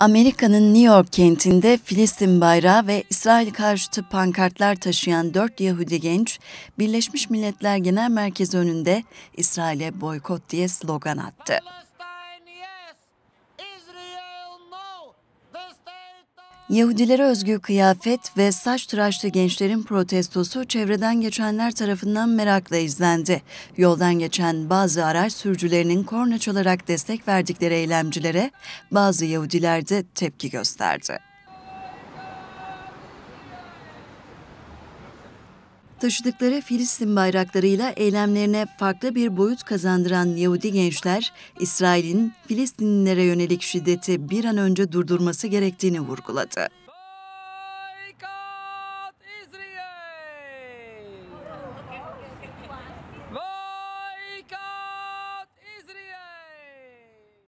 Amerika'nın New York kentinde Filistin bayrağı ve İsrail karşıtı pankartlar taşıyan dört Yahudi genç, Birleşmiş Milletler Genel Merkezi önünde İsrail'e boykot diye slogan attı. Yahudilere özgü kıyafet ve saç tıraşlı gençlerin protestosu çevreden geçenler tarafından merakla izlendi. Yoldan geçen bazı araç sürücülerinin korna çalarak destek verdikleri eylemcilere bazı Yahudiler de tepki gösterdi. Taşıdıkları Filistin bayraklarıyla eylemlerine farklı bir boyut kazandıran Yahudi gençler, İsrail'in Filistinlilere yönelik şiddeti bir an önce durdurması gerektiğini vurguladı.